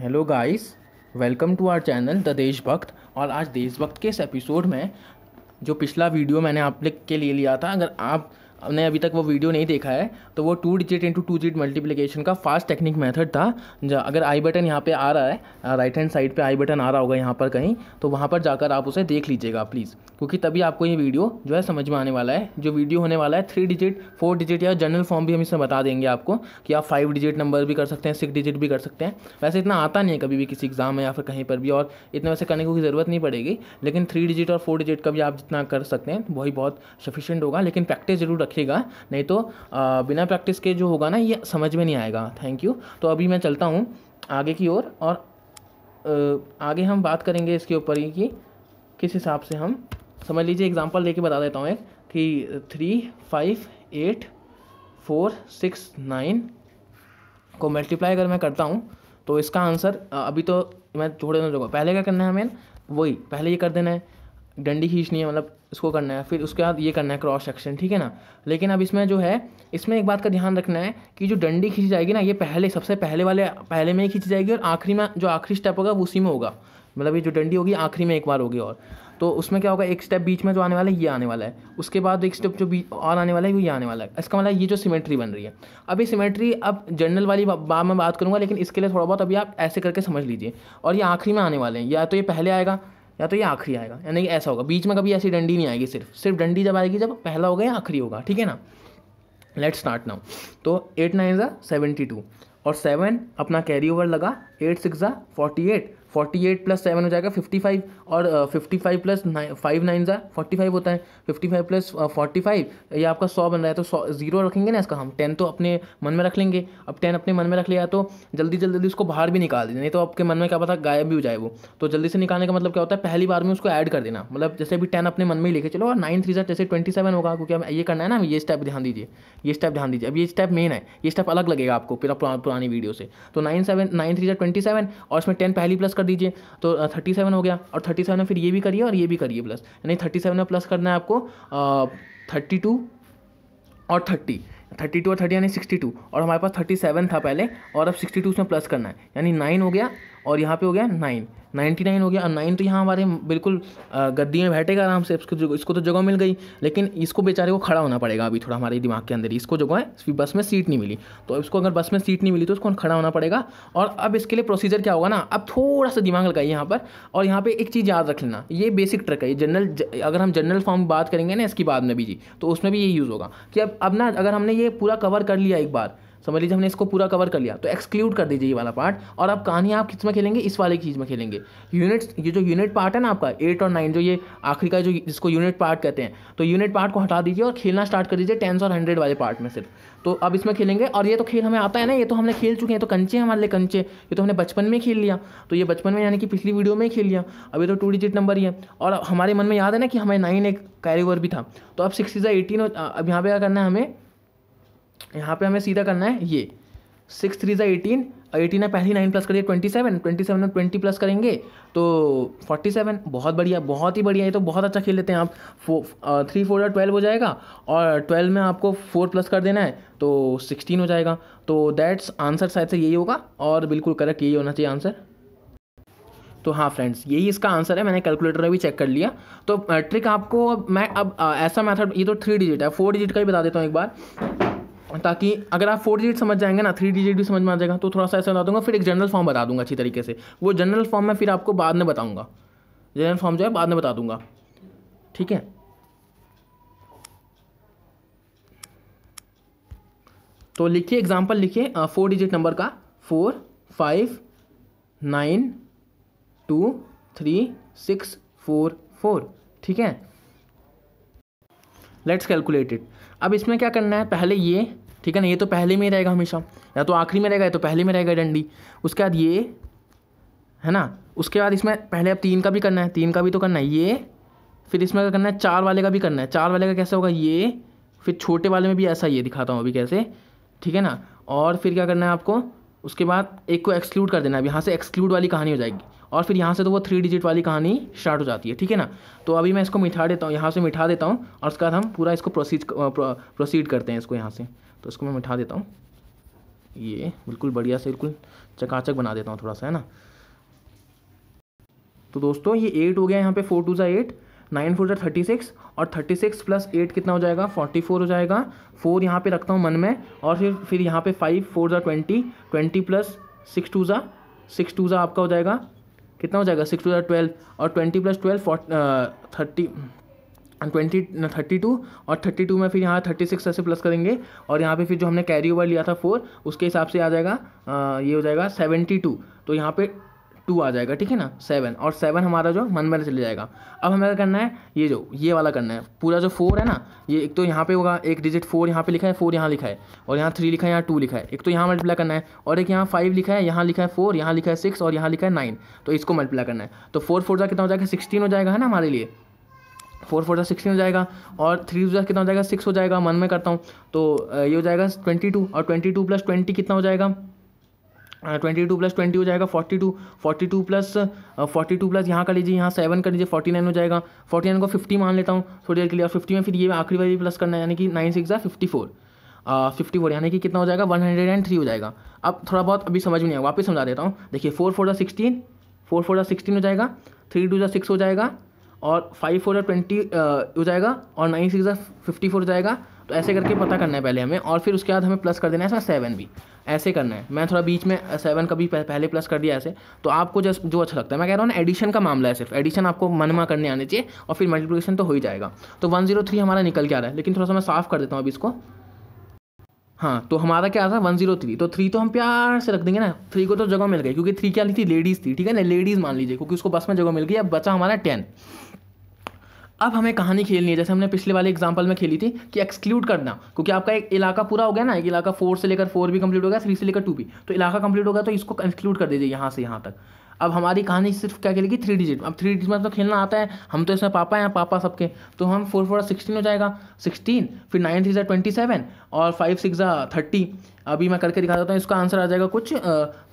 hello guys welcome to our channel the Deshbhakt और आज देशभक्त के इस एपिसोड में जो पिछला वीडियो मैंने आप के लिए लिया था अगर आपने अभी तक वो वीडियो नहीं देखा है तो वो two digit into two digit multiplication का फास्ट टेक्निक मेथड था अगर आई बटन यहाँ पे आ रहा है राइट हैंड साइड पे आई बटन आ रहा होगा यहाँ पर कहीं तो वहाँ पर जाकर आप उसे देख लीजिएगा प्लीज़ क्योंकि तभी आपको ये वीडियो जो है समझ में आने वाला है जो वीडियो होने वाला है थ्री डिजिट फोर डिजिट या जनरल फॉर्म भी हम इसमें बता देंगे आपको कि आप फाइव डिजिट नंबर भी कर सकते हैं सिक्स डिजिट भी कर सकते हैं वैसे इतना आता नहीं है कभी भी किसी एग्जाम में या फिर कहीं पर भी और इतने वैसे करने की ज़रूरत नहीं पड़ेगी लेकिन थ्री डिजिट और फोर डिजिट का भी आप जितना कर सकते हैं वही बहुत सफिशेंट होगा लेकिन प्रैक्टिस जरूर रखिएगा नहीं तो बिना प्रैक्टिस के जो होगा ना ये समझ में नहीं आएगा थैंक यू तो अभी मैं चलता हूँ आगे की ओर और, और आगे हम बात करेंगे इसके ऊपर ही कि किस हिसाब से हम समझ लीजिए एग्जांपल लेके बता देता हूँ एक कि three five eight four six nine को मल्टीप्लाई अगर मैं करता हूँ तो इसका आंसर अभी तो मैं थोड़े दिन रुका पहले क्या करना है हमें वही पहले ये कर देना है डंडी खींचनी है मतलब इसको करना है फिर उसके बाद ये करना है क्रॉस सेक्शन ठीक है ना लेकिन अब इसमें जो है इसमें एक बात का ध्यान रखना है कि जो डंडी खींची जाएगी ना ये पहले सबसे पहले वाले पहले में ही खींची जाएगी और आखिरी में जो आखिरी स्टेप होगा वो उसी में होगा मतलब ये जो डंडी होगी आखिरी में एक बार होगी और तो उसमें क्या होगा एक स्टेप बीच में जो आने वाला है ये आने वाला है उसके बाद एक स्टेप जो बीच और आने वाला है वो ये आने वाला है इसका मतलब ये जो सिमेट्री बन रही है अब ये सिमेट्री अब जनरल वाली बात में बात करूँगा लेकिन इसके लिए थोड़ा बहुत अभी आप ऐसे करके समझ लीजिए और ये आखिरी में आने वाले हैं या तो ये पहले आएगा या तो ये आखिरी आएगा यानी कि ऐसा होगा बीच में कभी ऐसी डंडी नहीं आएगी सिर्फ सिर्फ डंडी जब आएगी जब पहला होगा या आखिरी होगा ठीक है ना लेट स्टार्ट नाउ तो एट नाइन ज़ा सेवेंटी टू और सेवन अपना कैरी ओवर लगा एट सिक्स ज़ा forty eight forty eight plus seven हो जाएगा फिफ्टी फाइव और fifty five plus five nine ज़ा फोर्टी फाइव होता है fifty five plus forty five ये आपका सौ बन रहा है तो सौ जीरो रखेंगे ना इसका हम टेन तो अपने मन में रख लेंगे अब टेन अपने मन में रख लिया तो जल्दी जल्दी उसको बाहर भी निकाल देना नहीं तो आपके मन में क्या पता गायब भी हो जाए वो तो जल्दी से निकालने का मतलब क्या होता है पहली बार में उसको ऐड कर देना मतलब जैसे भी टेन अपने मन में ही लेके चलो और नाइन थ्री ज़ा जैसे ट्वेंटी सेवन होगा क्योंकि अब ये करना है ना ये स्टेप ध्यान दीजिए ये स्टेप ध्यान दीजिए अब ये स्टेप मेन है ये स्टेप अलग लगेगा आपको पूरा पुरानी वीडियो से तो नाइन सेवन नाइन थ्री ज़ा ट्वेंटी सेवन और इसमें टेन पहली प्लस कर दीजिए तो थर्टी सेवन हो गया और थर्टी सेवन में फिर ये भी करिए और ये भी करिए प्लस यानी थर्टी सेवन में प्लस करना है आपको थर्टी टू और थर्टी थर्टी टू और थर्टी यानी सिक्सटी टू और हमारे पास थर्टी सेवन था पहले और अब सिक्सटी टू उसमें प्लस करना है यानी नाइन हो गया और यहाँ पे हो गया नाइन नाइन्टी नाइन हो गया और नाइन तो यहाँ हमारे बिल्कुल गद्दी में बैठेगा आराम से इसको इसको तो जगह मिल गई लेकिन इसको बेचारे को खड़ा होना पड़ेगा अभी थोड़ा हमारे दिमाग के अंदर ही इसको जगह है बस में सीट नहीं मिली तो इसको अगर बस में सीट नहीं मिली तो उसको खड़ा होना पड़ेगा और अब इसके लिए प्रोसीजर क्या होगा ना अब थोड़ा सा दिमाग लगाइए यहाँ पर और यहाँ पर एक चीज़ याद रख लेना ये बेसिक ट्रक है ये जनरल अगर हम जनरल फॉर्म बात करेंगे ना इसकी बाद में भी जी तो उसमें भी ये यूज़ होगा कि अब अब ना अगर हमने ये पूरा कवर कर लिया एक बार समझ लीजिए हमने इसको पूरा कवर कर लिया तो एक्सक्लूड कर दीजिए ये वाला पार्ट और अब कहानी आप किस में खेलेंगे इस वाले चीज़ में खेलेंगे यूनिट्स ये जो यूनिट पार्ट है ना आपका एट और नाइन जो ये आखिरी का जो जिसको यूनिट पार्ट कहते हैं तो यूनिट पार्ट को हटा दीजिए और खेलना स्टार्ट कर दीजिए टेंस और हंड्रेड वाले पार्ट में सिर्फ तो अब इसमें खेलेंगे और ये तो खेल हमें आता है ना ये तो हमने खेल चुके हैं तो कंचे हमारे लिए कंचे ये तो हमने बचपन में खेल लिया तो ये बचपन में यानी कि पिछली वीडियो में ही खेल लिया अभी तो टू डिजिट नंबर ही है और हमारे मन में याद है ना कि हमें नाइन एक कैरी ओवर भी था तो अब सिक्स इज़ा एटीन अब यहाँ पे क्या करना है हमें यहाँ पे हमें सीधा करना है ये सिक्स थ्री ज़ा एटीन एटीन है पहली नाइन प्लस करिए ट्वेंटी सेवन ट्वेंटी सेवन में ट्वेंटी प्लस करेंगे तो फोर्टी सेवन बहुत बढ़िया बहुत ही बढ़िया ये तो बहुत अच्छा खेल लेते हैं आप फो थ्री फोर या ट्वेल्व हो जाएगा और ट्वेल्व में आपको फोर प्लस कर देना है तो सिक्सटीन हो जाएगा तो दैट्स आंसर शायद से यही होगा और बिल्कुल करेक्ट यही होना चाहिए आंसर तो हाँ फ्रेंड्स यही इसका आंसर है मैंने कैलकुलेटर में भी चेक कर लिया तो ट्रिक uh, आपको मैं अब uh, ऐसा मैथड ये तो थ्री डिजिट है फोर डिजिट का ही बता देता हूँ एक बार ताकि अगर आप फोर डिजिट समझ जाएंगे ना थ्री डिजिट भी समझ में आ जाएगा तो थोड़ा सा ऐसा बता दूंगा फिर एक जनरल फॉर्म बता दूंगा अच्छी तरीके से वो जनरल फॉर्म मैं फिर आपको बाद में बताऊंगा जनरल फॉर्म जो है बाद में बता दूंगा ठीक है तो लिखिए एग्जाम्पल लिखिए फोर डिजिट नंबर का four five nine two three six four four ठीक है लेट्स कैलकुलेट इट अब इसमें क्या करना है पहले ये ठीक है ना ये तो पहले में ही रहेगा हमेशा या तो आखिरी में रहेगा या तो पहले में रहेगा डंडी उसके बाद ये है ना उसके बाद इसमें पहले अब तीन का भी करना है तीन का भी तो करना है ये फिर इसमें क्या करना है चार वाले का भी करना है चार वाले का कैसे होगा ये फिर छोटे वाले में भी ऐसा ये दिखाता हूँ अभी कैसे ठीक है ना और फिर क्या करना है आपको उसके बाद एक को एक्सक्लूड कर देना है अब यहाँ से एक्सक्लूड वाली कहानी हो जाएगी और फिर यहाँ से तो वो थ्री डिजिट वाली कहानी स्टार्ट हो जाती है ठीक है ना तो अभी मैं इसको मिठा देता हूँ यहाँ से मिठा देता हूँ और उसके बाद हम पूरा इसको प्रोसीड प्रोसीड करते हैं इसको यहाँ से तो इसको मैं मिठा देता हूँ ये बिल्कुल बढ़िया से बिल्कुल चकाचक बना देता हूँ थोड़ा सा है ना तो दोस्तों ये एट हो गया यहाँ पे फोर टू ज़ा एट नाइन फोर ज़ा थर्टी सिक्स और थर्टी सिक्स प्लस एट कितना हो जाएगा फोर्टी फोर हो जाएगा फोर यहाँ पे रखता हूँ मन में और फिर फिर यहाँ पे फाइव फोर ज़ा twenty twenty plus six two ज़ा सिक्स टू ज़ा आपका हो जाएगा कितना हो जाएगा सिक्स टू ट्वेल्व और twenty plus twelve thirty twenty thirty two और थर्टी टू में फिर यहाँ थर्टी सिक्स ऐसे प्लस करेंगे और यहाँ पे फिर जो हमने कैरी ओवर लिया था फोर उसके हिसाब से आ जाएगा आ, uh, ये हो जाएगा सेवेंटी टू तो यहाँ पे टू आ जाएगा ठीक है ना सेवन और सेवन हमारा जो मन में चले जाएगा अब हमें करना है ये जो ये वाला करना है पूरा जो फोर है ना ये एक तो यहाँ पे होगा एक डिजिट फोर यहाँ पे लिखा है फोर यहाँ लिखा है और यहाँ थ्री लिखा है यहाँ टू लिखा है एक तो यहाँ मल्टीप्लाई करना है और एक यहाँ फाइव लिखा है यहाँ लिखा है फोर यहाँ लिखा है सिक्स और यहाँ लिखा है नाइन तो इसको मल्टीप्लाई करना है तो फोर फोर जा कितना हो जाएगा सिक्सटीन हो जाएगा है ना हमारे लिए फोर फोर जा सिक्सटीन हो जाएगा और थ्री टू कितना हो जाएगा सिक्स हो जाएगा मन में करता हूँ तो ये हो जाएगा ट्वेंटी टू और ट्वेंटी टू प्लस ट्वेंटी कितना हो जाएगा ट्वेंटी टू प्लस ट्वेंटी हो जाएगा forty two forty two plus forty two plus यहाँ कर लीजिए यहाँ सेवन कर लीजिए फोर्टी नाइन हो जाएगा फोर्टी नाइन को फिफ्टी मान लेता हूँ थोड़ी देर के लिए और फिफ्टी में फिर ये आखिरी वाली प्लस करना है यानी कि nine six fifty four fifty four यानी कि कितना हो जाएगा वन हंड्रेड एंड थ्री हो जाएगा अब थोड़ा बहुत अभी समझ में नहीं आया वापस समझा देता हूँ देखिए फोर फोर जो सिक्सटीन फोर फोर जो सिक्सटीन हो जाएगा थ्री टू जो सिक्स हो जाएगा और फाइव फोर ट्वेंटी हो जाएगा और नाइन सिक्स फिफ्टी फोर हो जाएगा तो ऐसे करके पता करना है पहले हमें और फिर उसके बाद हमें प्लस कर देना है इसमें सेवन भी ऐसे करना है मैं थोड़ा बीच में सेवन का भी पहले प्लस कर दिया ऐसे तो आपको जस्ट जो अच्छा लगता है मैं कह रहा हूँ ना एडिशन का मामला है सिर्फ एडिशन आपको मनमा करने आने चाहिए और फिर मल्टीप्लिकेशन तो हो ही जाएगा तो वन जीरो थ्री हमारा निकल के आ रहा है लेकिन थोड़ा सा मैं साफ़ कर देता हूँ अभी इसको हाँ तो हमारा क्या आ रहा है वन जीरो थ्री तो थ्री तो हम प्यार से रख देंगे ना थ्री को तो जगह मिल गई क्योंकि थ्री क्या ली थी लेडीज़ थी ठीक है ना लेडीज़ मान लीजिए क्योंकि उसको बस में जगह मिल गई अब बचा हमारा टेन अब हमें कहानी खेलनी है जैसे हमने पिछले वाले एग्जाम्पल में खेली थी कि एक्सक्लूड करना क्योंकि आपका एक इलाका पूरा हो गया ना एक इलाका फोर से लेकर फोर भी कंप्लीट हो गया थ्री से लेकर टू भी तो इलाका कंप्लीट हो गया तो इसको एक्सक्लूड कर दीजिए यहाँ से यहाँ तक अब हमारी कहानी सिर्फ क्या खेलेगी थ्री डिजिट अब थ्री डिजिट में तो खेलना आता है हम तो इसमें पापा हैं पापा सबके तो हम फोर फोर सिक्सटीन हो जाएगा सिक्सटीन फिर नाइन थ्री ज़ा ट्वेंटी सेवन और फाइव सिक्स ज़ा थर्टी अभी मैं करके दिखा देता हूँ इसका आंसर आ जाएगा कुछ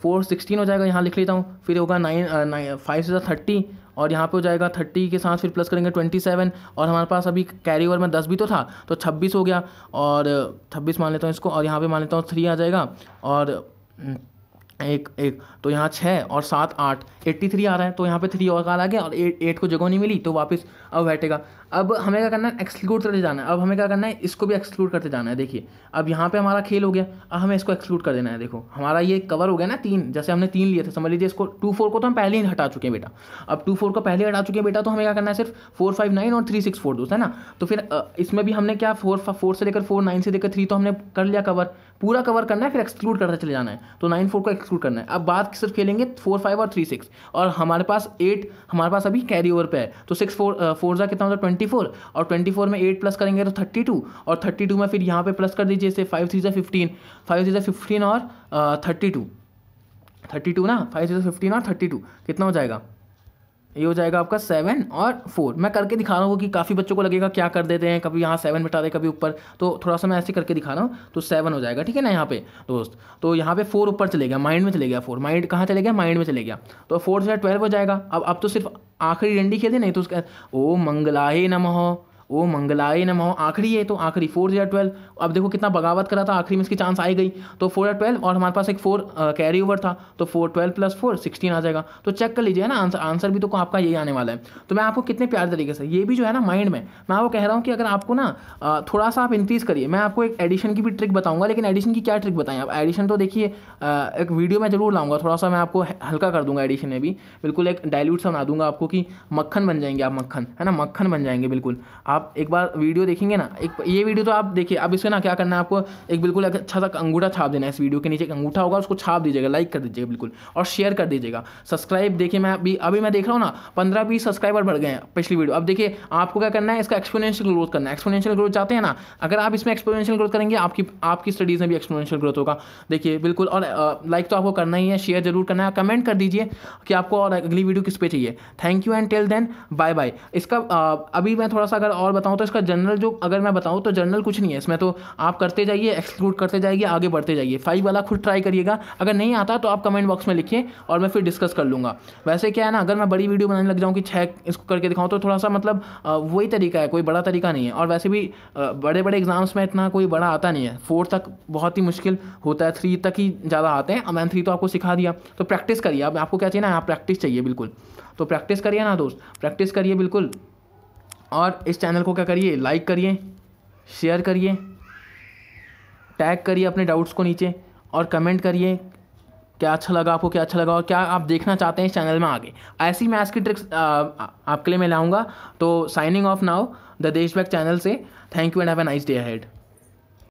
फोर सिक्सटीन हो जाएगा यहाँ लिख लेता हूँ फिर होगा नाइन फाइव से ज़ा थर्टी और यहाँ पे हो जाएगा थर्टी के साथ फिर प्लस करेंगे ट्वेंटी सेवन और हमारे पास अभी कैरी ओवर में दस भी तो था तो छब्बीस हो गया और छब्बीस मान लेता हूँ इसको और यहाँ पर मान लेता हूँ थ्री आ जाएगा और हम्म, एक एक तो यहाँ छः और सात आठ एट्टी थ्री आ रहा है तो यहाँ पे थ्री और काल आ गया और एट एट को जगह नहीं मिली तो वापस अब बैठेगा अब हमें क्या करना है एक्सक्लूड करते जाना है अब हमें क्या करना है इसको भी एक्सक्लूड करते जाना है देखिए अब यहाँ पे हमारा खेल हो गया अब हमें इसको एक्सक्लूड कर देना है देखो हमारा ये कवर हो गया ना तीन जैसे हमने तीन लिए थे समझ लीजिए इसको टू फोर को तो हम पहले ही हटा चुके हैं बेटा अब टू फोर को पहले हटा चुके हैं बेटा तो हमें क्या करना है सिर्फ फोर फाइव नाइन और थ्री सिक्स फोर दोस्त है ना तो फिर इसमें भी हमने क्या फोर फोर से लेकर फोर नाइन से लेकर थ्री तो हमने कर लिया कवर पूरा कवर करना है फिर एक्सक्लूड करते चले जाना है तो नाइन फोर को एक्सक्लूड करना है अब बात सिर्फ खेलेंगे फोर फाइव और थ्री सिक्स और हमारे पास एट हमारे पास अभी कैरी ओवर पे है तो सिक्स फोर फोर ज़ा कितना होता है ट्वेंटी फोर और ट्वेंटी फोर में एट प्लस करेंगे तो थर्टी टू और थर्टी टू में फिर यहाँ पे प्लस कर दीजिए इसे फाइव थ्री जो फिफ्टीन फाइव थ्री जो फिफ्टीन और थर्टी टू थर्टी टू ना फाइव थ्री जो फिफ्टीन और थर्टी टू कितना हो जाएगा ये हो जाएगा आपका सेवन और फोर मैं करके दिखा रहा हूँ कि काफ़ी बच्चों को लगेगा क्या कर देते हैं कभी यहाँ सेवन बिठा दे कभी ऊपर तो थोड़ा सा मैं ऐसे करके दिखा रहा हूँ तो सेवन हो जाएगा ठीक है ना यहाँ पे दोस्त तो यहाँ पे फोर ऊपर चले गया माइंड में चले गया फोर माइंड कहाँ चले गया माइंड में चले गया तो फोर से ट्वेल्व हो जाएगा अब अब तो सिर्फ आखिरी डंडी खेल नहीं तो उसका ओ नम हो ओ मंगलाई नम आखिरी है तो आखिरी फोर या ट्वेल्व अब देखो कितना बगावत करा था आखिरी में इसकी चांस आई गई तो फोर या ट्वेल्व और हमारे पास एक फोर कैरी ओवर था तो four twelve plus four sixteen आ जाएगा तो चेक कर लीजिए ना आंसर आंसर भी तो आपका यही आने वाला है तो मैं आपको कितने प्यार तरीके से ये भी जो है ना माइंड में मैं आपको कह रहा हूँ कि अगर आपको ना थोड़ा सा आप इंक्रीज़ करिए मैं आपको एक एडिशन की भी ट्रिक बताऊँगा लेकिन एडिशन की क्या ट्रिक बताएं आप एडिशन तो देखिए एक वीडियो मैं जरूर लाऊंगा थोड़ा सा मैं आपको हल्का कर दूंगा एडिशन में भी बिल्कुल एक डायल्यूट सा बना दूंगा आपको कि मक्खन बन जाएंगे आप मक्खन है ना मक्खन बन जाएंगे बिल्कुल आप आप एक बार वीडियो देखेंगे ना एक ये वीडियो तो आप देखिए अब इसमें ना क्या करना है आपको एक बिल्कुल अच्छा सा अंगूठा छाप देना है इस वीडियो के नीचे एक अंगूठा होगा उसको छाप दीजिएगा लाइक कर दीजिएगा बिल्कुल और शेयर कर दीजिएगा सब्सक्राइब देखिए मैं अभी अभी मैं देख रहा हूँ ना पंद्रह बीस सब्सक्राइबर बढ़ गए हैं पिछली वीडियो अब देखिए आपको क्या करना है इसका एक्सपोनेंशियल ग्रोथ करना है एक्सपोनेंशियल ग्रोथ चाहते हैं ना अगर आप इसमें एक्सपोनेंशियल ग्रोथ करेंगे आपकी आपकी स्टडीज़ में भी एक्सपोनेंशियल ग्रोथ होगा देखिए बिल्कुल और लाइक तो आपको करना ही है शेयर जरूर करना है कमेंट कर दीजिए कि आपको और अगली वीडियो किस पे चाहिए thank you and till then bye bye इसका अभी मैं थोड़ा सा अगर और और बताऊँ तो इसका जनरल जो अगर मैं बताऊँ तो जनरल कुछ नहीं है इसमें तो आप करते जाइए एक्सक्लूड करते जाइए आगे बढ़ते जाइए फाइव वाला खुद ट्राई करिएगा अगर नहीं आता तो आप कमेंट बॉक्स में लिखिए और मैं फिर डिस्कस कर लूँगा वैसे क्या है ना अगर मैं बड़ी वीडियो बनाने लग जाऊँ कि छः इसको करके दिखाऊँ तो थोड़ा सा मतलब वही तरीका है कोई बड़ा तरीका नहीं है और वैसे भी बड़े बड़े एग्जाम्स में इतना कोई बड़ा आता नहीं है फोर तक बहुत ही मुश्किल होता है थ्री तक ही ज़्यादा आते हैं मैंने थ्री तो आपको सिखा दिया तो प्रैक्टिस करिए अब आपको क्या चाहिए ना आप प्रैक्टिस चाहिए बिल्कुल तो प्रैक्टिस करिए ना दोस्त प्रैक्टिस करिए बिल्कुल और इस चैनल को क्या करिए लाइक करिए शेयर करिए टैग करिए अपने डाउट्स को नीचे और कमेंट करिए क्या अच्छा लगा आपको क्या अच्छा लगा और क्या आप देखना चाहते हैं इस चैनल में आगे ऐसी मैथ्स की ट्रिक्स आपके लिए मैं लाऊंगा तो साइनिंग ऑफ नाउ द देश बैक चैनल से thank you and have a nice day ahead